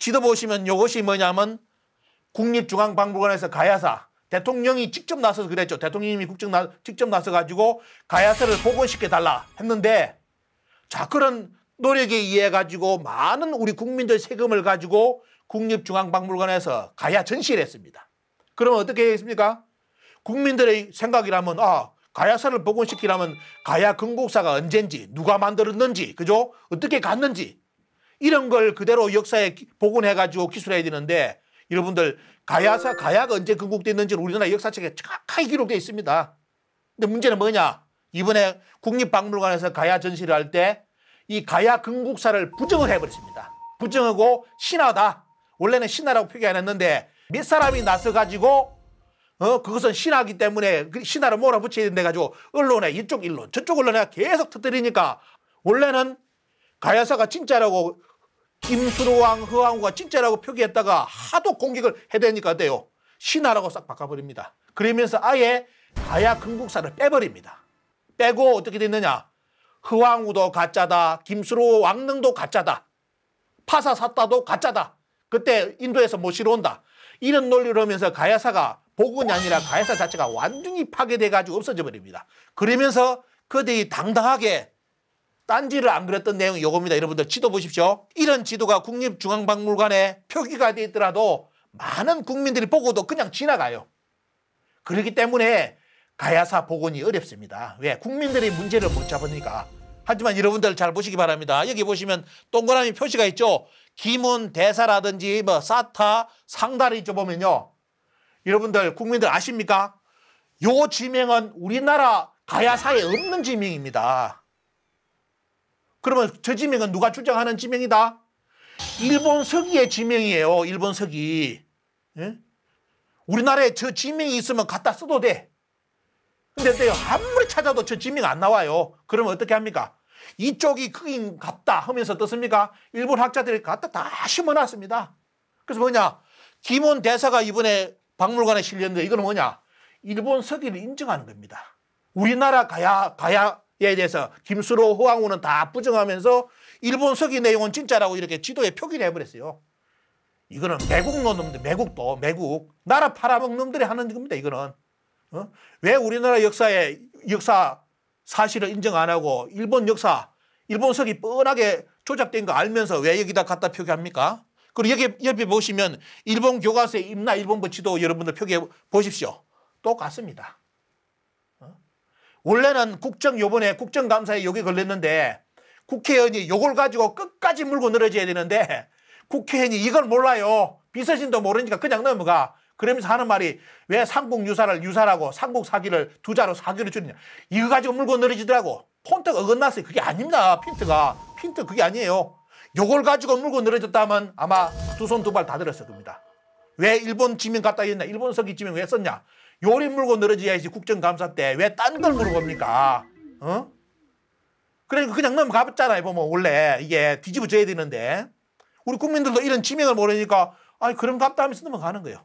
지도 보시면 이것이 뭐냐면 국립중앙박물관에서 가야사 대통령이 직접 나서서 그랬죠. 대통령님이 국정 나, 직접 나서 가지고 가야사를 복원시켜 달라 했는데 자 그런 노력에 의해 가지고 많은 우리 국민들 세금을 가지고 국립중앙박물관에서 가야 전시를 했습니다. 그러면 어떻게 했습니까? 국민들의 생각이라면 아 가야사를 복원시키라면 가야 금곡사가 언젠지 누가 만들었는지 그죠? 어떻게 갔는지 이런 걸 그대로 역사에 복원해 가지고 기술해야 되는데 여러분들 가야사 가야가 언제 건국됐는지 우리나라 역사책에 정확하게 기록돼 있습니다. 근데 문제는 뭐냐? 이번에 국립박물관에서 가야 전시를 할 때 이 가야 건국사를 부정을 해버렸습니다. 부정하고 신하다. 원래는 신하라고 표기 안 했는데 몇 사람이 나서 가지고 어 그것은 신하기 때문에 그 신하를 몰아붙여야 된다 가지고 언론에 이쪽 언론 저쪽 언론에 계속 터뜨리니까 원래는 가야사가 진짜라고 김수로왕, 허왕후가 진짜라고 표기했다가 하도 공격을 해대니까 돼요. 신하라고 싹 바꿔버립니다. 그러면서 아예 가야 금국사를 빼버립니다. 빼고 어떻게 됐느냐. 허왕후도 가짜다. 김수로 왕릉도 가짜다. 파사샀다도 가짜다. 그때 인도에서 모시러 온다. 이런 논리를 하면서 가야사가 복은이 아니라 가야사 자체가 완전히 파괴돼가지고 없어져 버립니다. 그러면서 그들이 당당하게 딴지를 안 그렸던 내용이 요겁니다 여러분들 지도 보십시오. 이런 지도가 국립중앙박물관에 표기가 돼 있더라도 많은 국민들이 보고도 그냥 지나가요. 그렇기 때문에 가야사 복원이 어렵습니다. 왜? 국민들이 문제를 못 잡으니까. 하지만 여러분들 잘 보시기 바랍니다. 여기 보시면 동그라미 표시가 있죠. 기문, 대사라든지 뭐 사타, 상다리 줘보면요. 여러분들 국민들 아십니까? 요 지명은 우리나라 가야사에 없는 지명입니다. 그러면 저 지명은 누가 주장하는 지명이다? 일본 서기의 지명이에요. 일본 서기. 예? 우리나라에 저 지명이 있으면 갖다 써도 돼. 근데 내가 아무리 찾아도 저 지명 안 나와요. 그러면 어떻게 합니까? 이쪽이 크긴 같다 하면서 떴습니까? 일본 학자들이 갖다 다 심어놨습니다. 그래서 뭐냐? 김원 대사가 이번에 박물관에 실렸는데 이거는 뭐냐? 일본 서기를 인정하는 겁니다. 우리나라 가야, 가야 이에 대해서 김수로, 호황우는 다 부정하면서 일본 서기 내용은 진짜라고 이렇게 지도에 표기를 해버렸어요. 이거는 매국 노 놈들, 매국도, 매국. 나라 팔아먹 놈들이 하는 겁니다, 이거는. 어? 왜 우리나라 역사에 역사 사실을 인정 안 하고 일본 역사, 일본 서기 뻔하게 조작된 거 알면서 왜 여기다 갖다 표기합니까? 그리고 여기 옆에 보시면 일본 교과서에 임나 일본부 지도 여러분들 표기해 보십시오. 똑같습니다. 원래는 국정 요번에 국정감사에 욕이 걸렸는데 국회의원이 요걸 가지고 끝까지 물고 늘어져야 되는데 국회의원이 이걸 몰라요. 비서진도 모르니까 그냥 넘어가. 그러면서 하는 말이 왜 삼국 유사를 유사라고 삼국 사기를 두 자로 사기를 주느냐 이거 가지고 물고 늘어지더라고. 폰트가 어긋났어요. 그게 아닙니다. 핀트가. 핀트 그게 아니에요. 요걸 가지고 물고 늘어졌다면 아마 두 손 두 발 다 들었을 겁니다. 왜 일본 지명 갖다 했냐. 일본서기 지명 왜 썼냐. 요리 물고 늘어지야지 국정감사 때 왜 딴 걸 물어봅니까? 어? 그러니까 그냥 넘어가봤잖아요. 보면 원래 이게 뒤집어져야 되는데 우리 국민들도 이런 지명을 모르니까 아니 그럼 답답하면서 넘어가는 거예요.